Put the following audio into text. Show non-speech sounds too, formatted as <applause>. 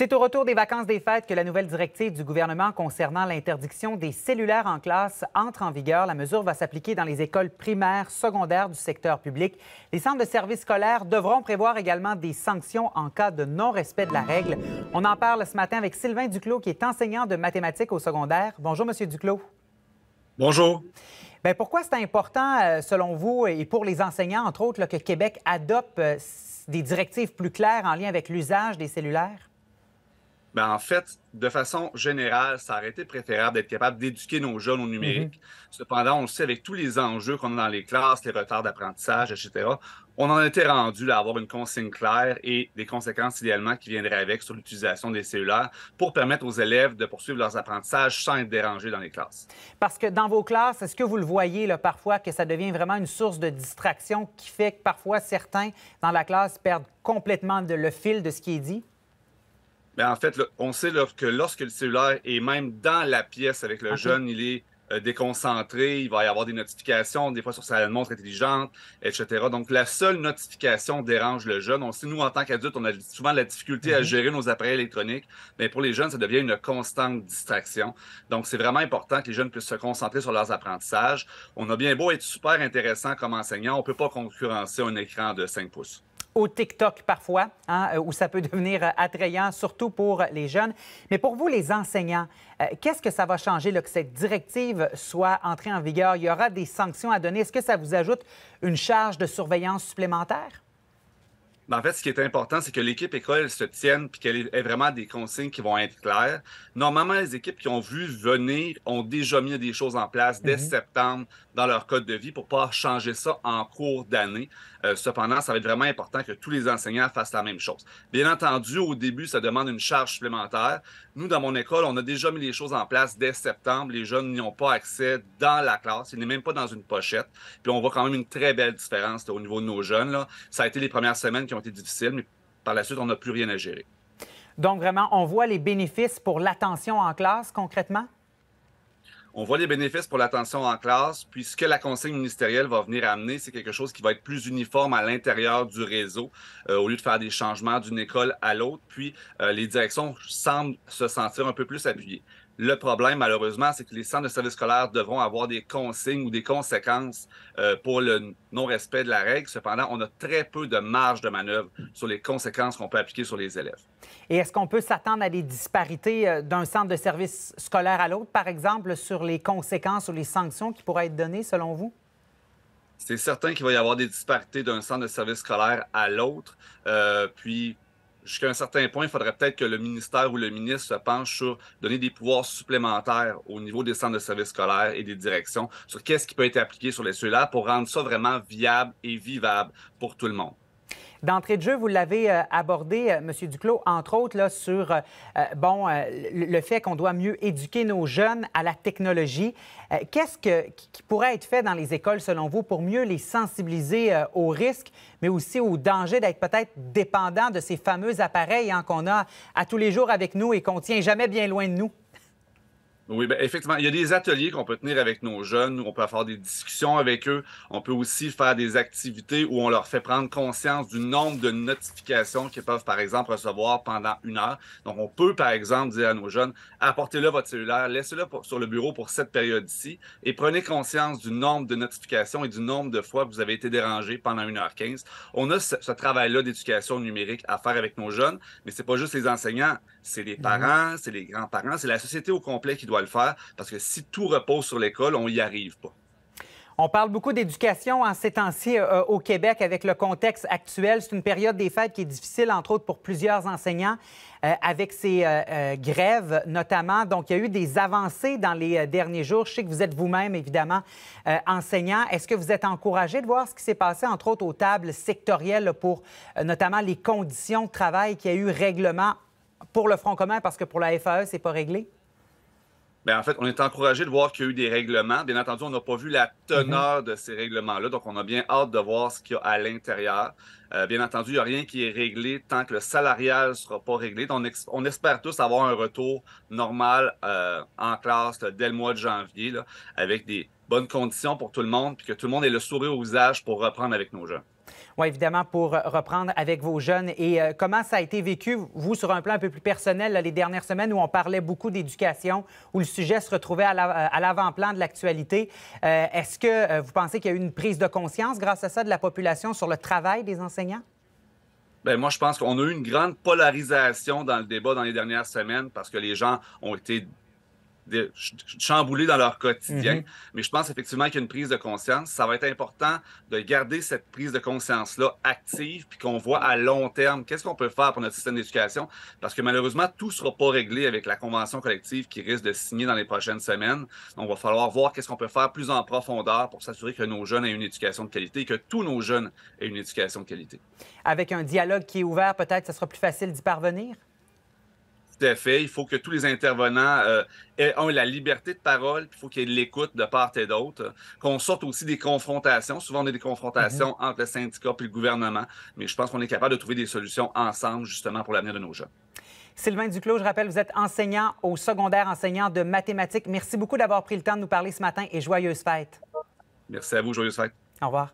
C'est au retour des vacances des fêtes que la nouvelle directive du gouvernement concernant l'interdiction des cellulaires en classe entre en vigueur. La mesure va s'appliquer dans les écoles primaires, secondaires du secteur public. Les centres de services scolaires devront prévoir également des sanctions en cas de non-respect de la règle. On en parle ce matin avec Sylvain Duclos, qui est enseignant de mathématiques au secondaire. Bonjour, Monsieur Duclos. Bonjour. Bien, pourquoi c'est important, euh, selon vous, et pour les enseignants, entre autres, que Québec adopte euh, des directives plus claires en lien avec l'usage des cellulaires? Ben, en fait, de façon générale, ça aurait été préférable d'être capable d'éduquer nos jeunes au numérique. Mhm. Cependant, on le sait, avec tous les enjeux qu'on a dans les classes, les retards d'apprentissage, etc., on en était rendu à avoir une consigne claire et des conséquences idéalement qui viendraient avec sur l'utilisation des cellulaires pour permettre aux élèves de poursuivre leurs apprentissages sans être dérangés dans les classes. Parce que dans vos classes, est-ce que vous le voyez là, parfois que ça devient vraiment une source de distraction qui fait que parfois certains dans la classe perdent complètement le fil de ce qui est dit? Ben, en fait, on sait que lorsque le cellulaire est même dans la pièce avec le jeune, il est euh, déconcentré, il va y avoir des notifications, des fois sur sa montre intelligente, etc. Donc, la seule notification dérange le jeune. On sait, nous, en tant qu'adultes, on a souvent la difficulté à mhm. gérer nos appareils électroniques, mais pour les jeunes, ça devient une constante distraction. Donc, c'est vraiment important que les jeunes puissent se concentrer sur leurs apprentissages. On a bien beau être super intéressant comme enseignant, on ne peut pas concurrencer un écran de 5 pouces au TikTok parfois, hein, euh, où ça peut <laughs> devenir attrayant, surtout pour les jeunes. Mais pour vous, les enseignants, euh, qu'est-ce que ça va changer là, que cette directive soit entrée en vigueur? Il y aura des sanctions à donner. Est-ce que ça vous ajoute une charge de surveillance supplémentaire? en fait, ce qui est important, c'est que l'équipe école se tienne puis qu'elle ait vraiment des consignes qui vont être claires. Normalement, les équipes qui ont vu venir ont déjà mis des choses en place dès mhm. septembre dans leur code de vie pour pas changer ça en cours d'année. Euh, cependant, ça va être vraiment important que tous les enseignants fassent la même chose. Bien entendu, au début, ça demande une charge supplémentaire. Nous, dans mon école, on a déjà mis les choses en place dès septembre. Les jeunes n'y ont pas accès dans la classe. Ils n'est même pas dans une pochette. Puis on voit quand même une très belle différence au niveau de nos jeunes. Ça a été les premières semaines qui ont mais par la suite, on n'a plus rien à gérer. Donc, vraiment, on voit les bénéfices pour l'attention en classe concrètement? On voit les bénéfices pour l'attention en classe, puisque la consigne ministérielle va venir amener, c'est quelque chose qui va être plus uniforme à l'intérieur du réseau, euh, au lieu de faire des changements d'une école à l'autre. Puis, euh, les directions semblent se sentir un peu plus appuyées. Le problème, malheureusement, c'est que les centres de services scolaires devront avoir des consignes ou des conséquences euh, pour le non-respect de la règle. Cependant, on a très peu de marge de manœuvre sur les conséquences qu'on peut appliquer sur les élèves. Et est-ce qu'on peut s'attendre à des disparités euh, d'un centre de service scolaire à l'autre, par exemple, sur les conséquences ou les sanctions qui pourraient être données, selon vous? C'est certain qu'il va y avoir des disparités d'un centre de service scolaire à l'autre. Euh, puis, jusqu'à un certain point, il faudrait peut-être que le ministère ou le ministre se penche sur donner des pouvoirs supplémentaires au niveau des centres de services scolaires et des directions sur qu'est-ce qui peut être appliqué sur les ceux-là pour rendre ça vraiment viable et vivable pour tout le monde. D'entrée de jeu, vous l'avez euh, abordé, euh, M. Duclos, entre autres, là, sur euh, bon, le fait qu'on doit mieux éduquer nos jeunes à la technologie. Qu'est-ce qui pourrait être fait dans les écoles, selon vous, pour mieux les sensibiliser aux risques, mais aussi aux dangers d'être peut-être dépendants de ces fameux appareils hein, qu'on a à tous les jours avec nous et qu'on tient jamais bien loin de nous? Oui, ben effectivement, il y a des ateliers qu'on peut tenir avec nos jeunes, où on peut faire des discussions avec eux. On peut aussi faire des activités où on leur fait prendre conscience du nombre de notifications qu'ils peuvent, par exemple, recevoir pendant une heure. Donc, on peut, par exemple, dire à nos jeunes, apportez-le votre cellulaire, laissez-le sur le bureau pour cette période-ci et prenez conscience du nombre de notifications et du nombre de fois que vous avez été dérangé pendant une heure quinze. On a ce, ce travail-là d'éducation numérique à faire avec nos jeunes, mais c'est pas juste les enseignants c'est les ben parents, c'est les grands-parents, c'est la société au complet qui doit le faire parce que si tout repose sur l'école, on n'y arrive pas. On parle beaucoup d'éducation en ces temps-ci euh, au Québec avec le contexte actuel. C'est une période des fêtes qui est difficile, entre autres, pour plusieurs enseignants euh, avec ces euh, grèves notamment. Donc, il y a eu des avancées dans les derniers jours. Je sais que vous êtes vous-même, évidemment, enseignant. Est-ce que vous êtes encouragé de voir ce qui s'est passé, entre autres, aux tables sectorielles pour notamment les conditions de travail qui a eu règlement pour le Front commun parce que pour la FAE, c'est pas réglé? Bien, en fait, on est encouragé de voir qu'il y a eu des règlements. Bien entendu, on n'a pas vu la teneur mhm. de ces règlements-là, donc on a bien hâte de voir ce qu'il y a à l'intérieur. Euh, bien entendu, il n'y a rien qui est réglé tant que le salarial ne sera pas réglé. Donc, on, espère tous avoir un retour normal euh, en classe dès le mois de janvier, avec des bonnes conditions pour tout le monde, puis que tout le monde ait le sourire au visage pour reprendre avec nos jeunes. Oui, évidemment, pour euh, reprendre avec vos jeunes. Et euh, comment ça a été vécu, vous, sur un plan un peu plus personnel, les dernières semaines où on parlait beaucoup d'éducation, où le sujet se retrouvait à euh, l'avant-plan de l'actualité? Est-ce que vous pensez qu'il y a eu une prise de conscience grâce à ça de la population sur le travail des enseignants? Bien, moi, je pense qu'on a eu une grande polarisation dans le débat dans les dernières semaines parce que les gens ont été de, chambouler dans leur quotidien. Mm-hmm. Mais je pense effectivement qu'il y a une prise de conscience. Ça va être important de garder cette prise de conscience-là active, puis qu'on voit à long terme qu'est-ce qu'on peut faire pour notre système d'éducation, parce que malheureusement, tout ne sera pas réglé avec la convention collective qui risque de signer dans les prochaines semaines. Donc, il va falloir voir qu'est-ce qu'on peut faire plus en profondeur pour s'assurer que nos jeunes aient une éducation de qualité, que tous nos jeunes aient une éducation de qualité. Avec un dialogue qui est ouvert, peut-être, ce sera plus facile d'y parvenir? Tout fait. Il faut que tous les intervenants euh, aient, la liberté de parole, il faut qu'il y ait de l'écoute de part et d'autre. Qu'on sorte aussi des confrontations. Souvent, on a des confrontations mhm. entre le syndicat et le gouvernement, mais je pense qu'on est capable de trouver des solutions ensemble, justement, pour l'avenir de nos jeunes. Sylvain Duclos, je rappelle, vous êtes enseignant au secondaire, enseignant de mathématiques. Merci beaucoup d'avoir pris le temps de nous parler ce matin et joyeuse fête. Merci à vous, joyeuse fête. Au revoir.